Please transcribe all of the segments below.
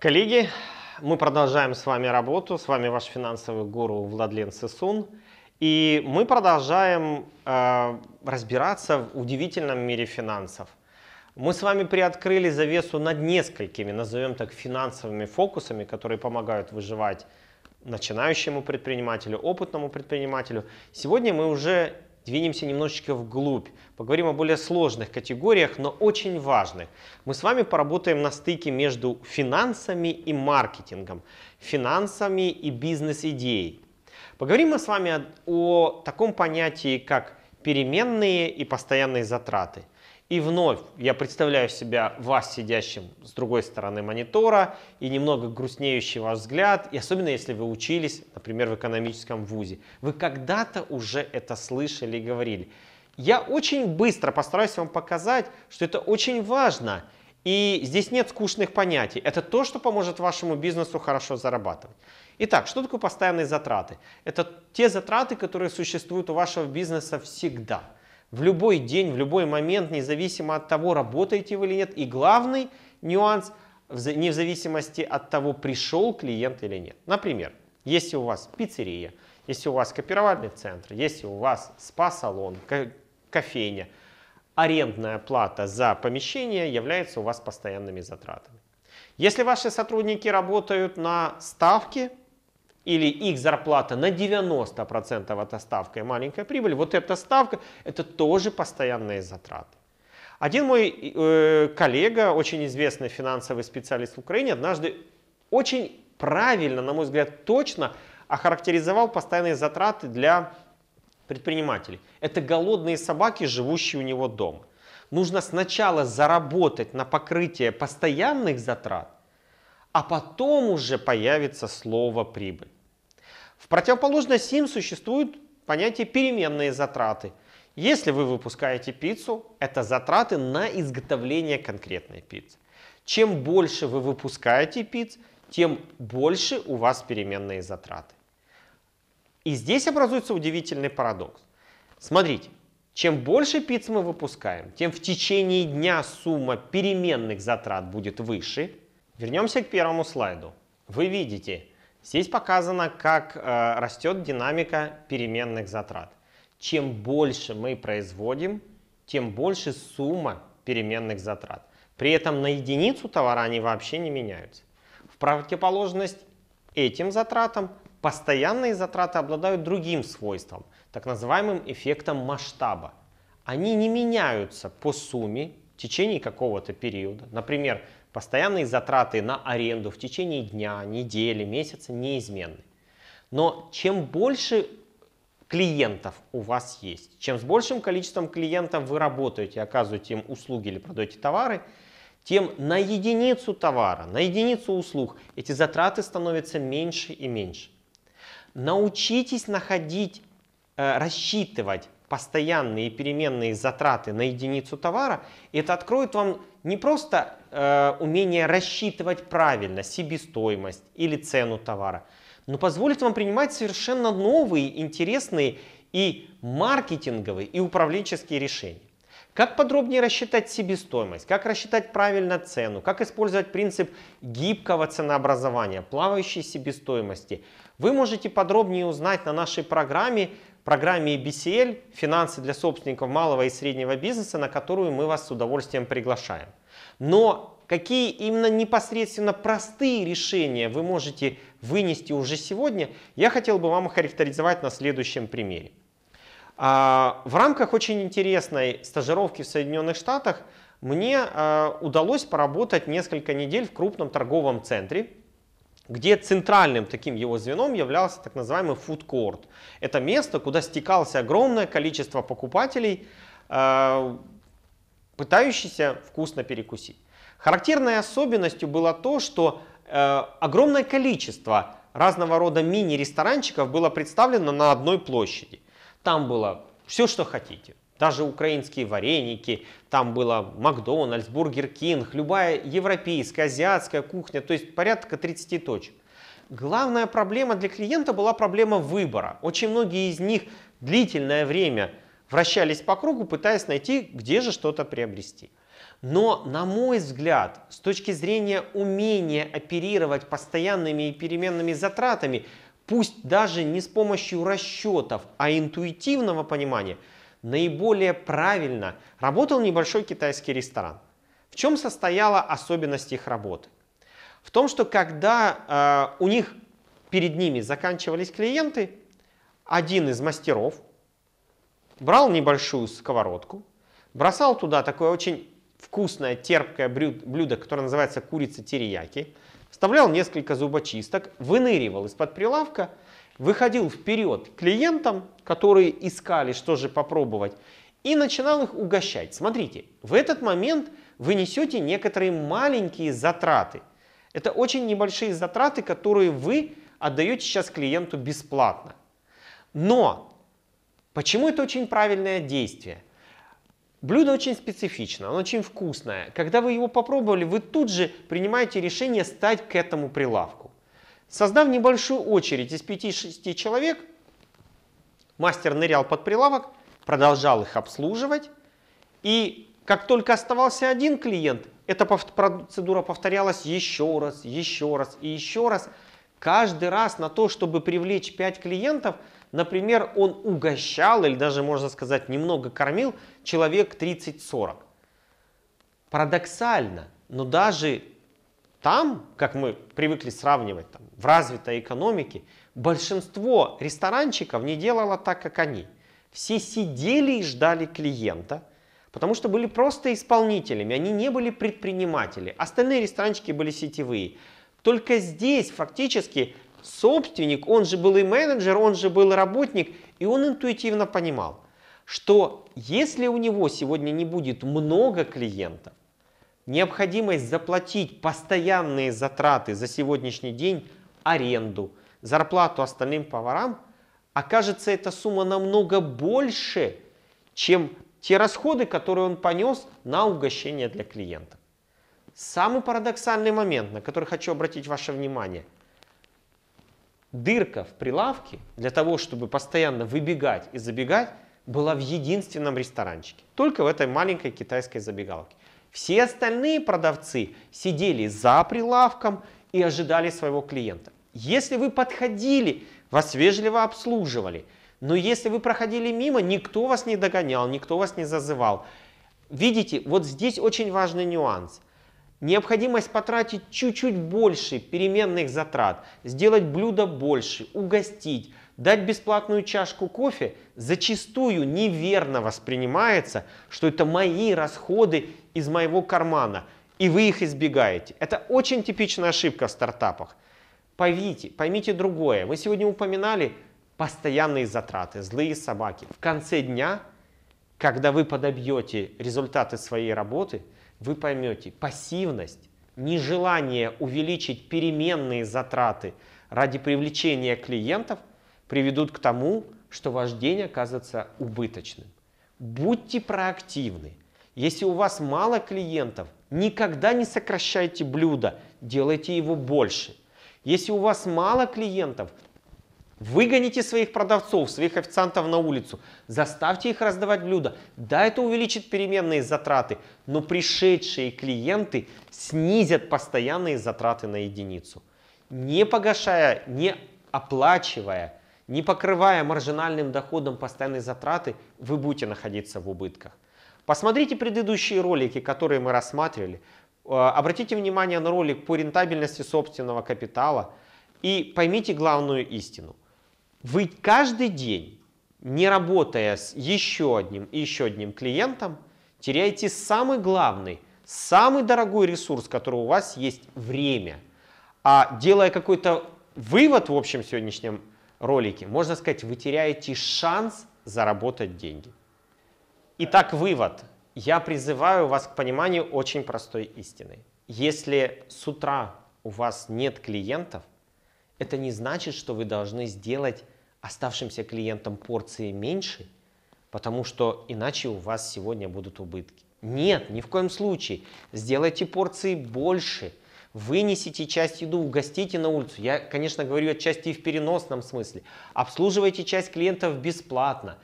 Коллеги, мы продолжаем с вами работу. С вами ваш финансовый гуру Владлен Сысун. И мы продолжаем э, разбираться в удивительном мире финансов. Мы с вами приоткрыли завесу над несколькими, назовем так, финансовыми фокусами, которые помогают выживать начинающему предпринимателю, опытному предпринимателю. Сегодня мы уже двинемся немножечко вглубь, поговорим о более сложных категориях, но очень важных. Мы с вами поработаем на стыке между финансами и маркетингом, финансами и бизнес-идеей. Поговорим мы с вами о, о таком понятии, как переменные и постоянные затраты – и вновь я представляю себя вас сидящим с другой стороны монитора и немного грустнеющий ваш взгляд, и особенно если вы учились, например, в экономическом вузе. Вы когда-то уже это слышали и говорили. Я очень быстро постараюсь вам показать, что это очень важно, и здесь нет скучных понятий. Это то, что поможет вашему бизнесу хорошо зарабатывать. Итак, что такое постоянные затраты? Это те затраты, которые существуют у вашего бизнеса всегда – в любой день, в любой момент, независимо от того, работаете вы или нет. И главный нюанс, не в зависимости от того, пришел клиент или нет. Например, если у вас пиццерия, если у вас копировальный центр, если у вас спа-салон, кофейня, арендная плата за помещение является у вас постоянными затратами. Если ваши сотрудники работают на ставке, или их зарплата на 90% это ставка и маленькая прибыль, вот эта ставка – это тоже постоянные затраты. Один мой э, коллега, очень известный финансовый специалист в Украине, однажды очень правильно, на мой взгляд, точно охарактеризовал постоянные затраты для предпринимателей. Это голодные собаки, живущие у него дома. Нужно сначала заработать на покрытие постоянных затрат, а потом уже появится слово прибыль. В противоположность им существует понятие переменные затраты. Если вы выпускаете пиццу, это затраты на изготовление конкретной пиццы. Чем больше вы выпускаете пиц, тем больше у вас переменные затраты. И здесь образуется удивительный парадокс. Смотрите, чем больше пиц мы выпускаем, тем в течение дня сумма переменных затрат будет выше. Вернемся к первому слайду. Вы видите, Здесь показано, как э, растет динамика переменных затрат. Чем больше мы производим, тем больше сумма переменных затрат. При этом на единицу товара они вообще не меняются. В противоположность этим затратам постоянные затраты обладают другим свойством, так называемым эффектом масштаба. Они не меняются по сумме в течение какого-то периода, например, постоянные затраты на аренду в течение дня, недели, месяца неизменны. Но чем больше клиентов у вас есть, чем с большим количеством клиентов вы работаете, оказываете им услуги или продаете товары, тем на единицу товара, на единицу услуг эти затраты становятся меньше и меньше. Научитесь находить, э, рассчитывать постоянные и переменные затраты на единицу товара, это откроет вам не просто э, умение рассчитывать правильно себестоимость или цену товара, но позволит вам принимать совершенно новые, интересные и маркетинговые, и управленческие решения. Как подробнее рассчитать себестоимость, как рассчитать правильно цену, как использовать принцип гибкого ценообразования, плавающей себестоимости, вы можете подробнее узнать на нашей программе программе e BCL «Финансы для собственников малого и среднего бизнеса», на которую мы вас с удовольствием приглашаем. Но какие именно непосредственно простые решения вы можете вынести уже сегодня, я хотел бы вам охарактеризовать на следующем примере. А, в рамках очень интересной стажировки в Соединенных Штатах мне а, удалось поработать несколько недель в крупном торговом центре, где центральным таким его звеном являлся так называемый фудкорт. Это место, куда стекалось огромное количество покупателей, э, пытающихся вкусно перекусить. Характерной особенностью было то, что э, огромное количество разного рода мини-ресторанчиков было представлено на одной площади. Там было все, что хотите. Даже украинские вареники, там было Макдональдс, Бургер Кинг, любая европейская, азиатская кухня, то есть порядка 30 точек. Главная проблема для клиента была проблема выбора. Очень многие из них длительное время вращались по кругу, пытаясь найти, где же что-то приобрести. Но, на мой взгляд, с точки зрения умения оперировать постоянными и переменными затратами, пусть даже не с помощью расчетов, а интуитивного понимания – наиболее правильно работал небольшой китайский ресторан. В чем состояла особенность их работы? В том, что когда э, у них перед ними заканчивались клиенты, один из мастеров брал небольшую сковородку, бросал туда такое очень вкусное терпкое блюдо, которое называется курица терияки, вставлял несколько зубочисток, выныривал из-под прилавка – выходил вперед клиентам, которые искали, что же попробовать, и начинал их угощать. Смотрите, в этот момент вы несете некоторые маленькие затраты. Это очень небольшие затраты, которые вы отдаете сейчас клиенту бесплатно. Но почему это очень правильное действие? Блюдо очень специфично, оно очень вкусное. Когда вы его попробовали, вы тут же принимаете решение стать к этому прилавку. Создав небольшую очередь из 5-6 человек, мастер нырял под прилавок, продолжал их обслуживать. И как только оставался один клиент, эта процедура повторялась еще раз, еще раз и еще раз. Каждый раз на то, чтобы привлечь 5 клиентов, например, он угощал или даже, можно сказать, немного кормил человек 30-40. Парадоксально, но даже там, как мы привыкли сравнивать, там, в развитой экономике, большинство ресторанчиков не делало так, как они. Все сидели и ждали клиента, потому что были просто исполнителями, они не были предприниматели. Остальные ресторанчики были сетевые. Только здесь фактически собственник, он же был и менеджер, он же был и работник, и он интуитивно понимал, что если у него сегодня не будет много клиентов, необходимость заплатить постоянные затраты за сегодняшний день, аренду, зарплату остальным поварам, окажется эта сумма намного больше, чем те расходы, которые он понес на угощение для клиента. Самый парадоксальный момент, на который хочу обратить ваше внимание. Дырка в прилавке для того, чтобы постоянно выбегать и забегать, была в единственном ресторанчике, только в этой маленькой китайской забегалке. Все остальные продавцы сидели за прилавком и ожидали своего клиента. Если вы подходили, вас вежливо обслуживали. Но если вы проходили мимо, никто вас не догонял, никто вас не зазывал. Видите, вот здесь очень важный нюанс. Необходимость потратить чуть-чуть больше переменных затрат, сделать блюдо больше, угостить, дать бесплатную чашку кофе зачастую неверно воспринимается, что это мои расходы из моего кармана, и вы их избегаете. Это очень типичная ошибка в стартапах. Поймите, поймите другое. Мы сегодня упоминали постоянные затраты, злые собаки. В конце дня, когда вы подобьете результаты своей работы – вы поймете, пассивность, нежелание увеличить переменные затраты ради привлечения клиентов приведут к тому, что ваш день окажется убыточным. Будьте проактивны. Если у вас мало клиентов, никогда не сокращайте блюдо, делайте его больше. Если у вас мало клиентов, Выгоните своих продавцов, своих официантов на улицу, заставьте их раздавать блюда. Да, это увеличит переменные затраты, но пришедшие клиенты снизят постоянные затраты на единицу. Не погашая, не оплачивая, не покрывая маржинальным доходом постоянные затраты, вы будете находиться в убытках. Посмотрите предыдущие ролики, которые мы рассматривали. Э, обратите внимание на ролик по рентабельности собственного капитала и поймите главную истину – вы каждый день, не работая с еще одним и еще одним клиентом, теряете самый главный, самый дорогой ресурс, который у вас есть – время. А делая какой-то вывод в общем сегодняшнем ролике, можно сказать, вы теряете шанс заработать деньги. Итак, вывод. Я призываю вас к пониманию очень простой истины. Если с утра у вас нет клиентов – это не значит, что вы должны сделать оставшимся клиентам порции меньше, потому что иначе у вас сегодня будут убытки. Нет, ни в коем случае. Сделайте порции больше. Вынесите часть еду, угостите на улицу. Я, конечно, говорю отчасти и в переносном смысле. Обслуживайте часть клиентов бесплатно.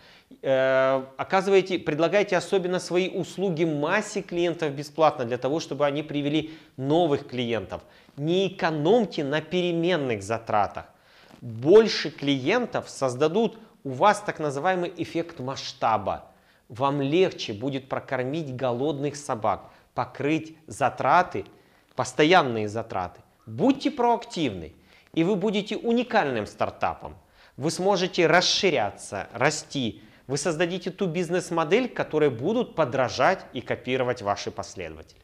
Э, оказываете, предлагаете особенно свои услуги массе клиентов бесплатно для того, чтобы они привели новых клиентов. Не экономьте на переменных затратах. Больше клиентов создадут у вас так называемый эффект масштаба. Вам легче будет прокормить голодных собак, покрыть затраты, постоянные затраты. Будьте проактивны, и вы будете уникальным стартапом. Вы сможете расширяться, расти, вы создадите ту бизнес-модель, которой будут подражать и копировать ваши последователи.